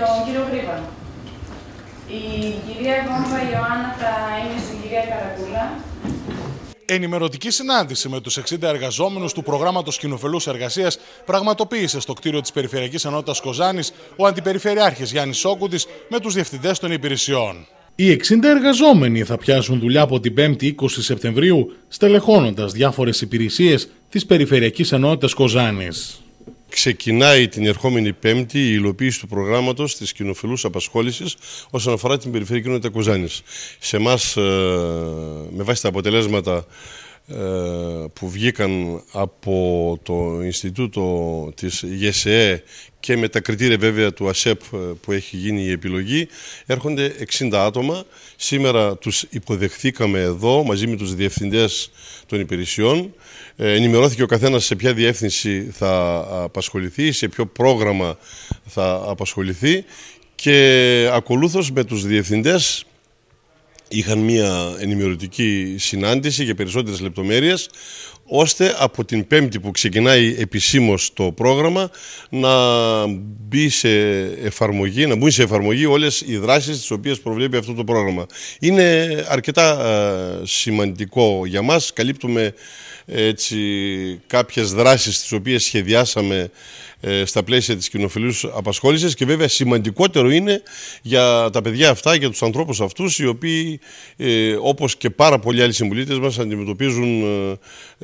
τον κύριο Η κυρία Ιωάννα θα είναι στην κυρία Καρακούλα. Ενημερωτική συνάντηση με τους 60 εργαζόμενους του προγράμματος Κοινοφελούς εργασίας πραγματοποίησε στο κτίριο της Περιφερειακής Ενότητας Κοζάνης ο Αντιπεριφερειάρχης Γιάννης Σόκουτης με τους διευθυντές των υπηρεσιών. Οι 60 εργαζόμενοι θα πιάσουν δουλειά από την 5η 20 Σεπτεμβρίου στελεχώνοντας διάφορες υπηρεσίες της Περιφερειακής Ενότητας Κοζάνης ξεκινάει την ερχόμενη Πέμπτη η υλοποίηση του προγράμματος της κοινοφιλούς απασχόλησης όσον αφορά την περιφερειακή κοινότητα Κοζάνης. Σε εμάς, ε, με βάση τα αποτελέσματα που βγήκαν από το Ινστιτούτο της ΓΕΣΕΕ και με τα κριτήρια βέβαια του ΑΣΕΠ ε, που έχει γίνει η επιλογή έρχονται 60 άτομα. Σήμερα τους υποδεχθήκαμε εδώ μαζί με τους διευθυντές των υπηρεσιών. Ε, ενημερώθηκε ο καθένας σε ποια διεύθυνση θα απασχοληθεί, σε ποιο πρόγραμμα θα απασχοληθεί και ακολούθως με τους διευθυντές είχαν μία ενημερωτική συνάντηση για περισσότερες λεπτομέρειες ώστε από την πέμπτη που ξεκινάει επισήμως το πρόγραμμα να, μπει σε εφαρμογή, να μπουν σε εφαρμογή όλες οι δράσεις τις οποίες προβλέπει αυτό το πρόγραμμα. Είναι αρκετά ε, σημαντικό για μας, καλύπτουμε ε, έτσι, κάποιες δράσεις τις οποίες σχεδιάσαμε ε, στα πλαίσια της κοινοφιλούς απασχόλησης και βέβαια σημαντικότερο είναι για τα παιδιά αυτά, για τους ανθρώπους αυτούς οι οποίοι ε, όπως και πάρα πολλοί άλλοι συμπολίτες μας αντιμετωπίζουν ε,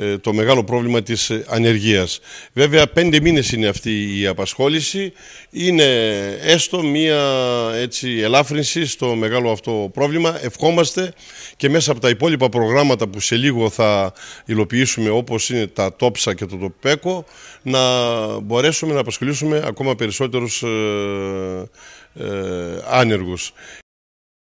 ε, το μεγάλο πρόβλημα της ε, ανεργίας. Βέβαια πέντε μήνες είναι αυτή η απασχόληση, είναι έστω μία έτσι, ελάφρυνση στο μεγάλο αυτό πρόβλημα. Ευχόμαστε και μέσα από τα υπόλοιπα προγράμματα που σε λίγο θα υλοποιήσουμε όπως είναι τα τόψα και το τοπέκο να μπορέσουμε να απασχολήσουμε ακόμα περισσότερους άνεργους.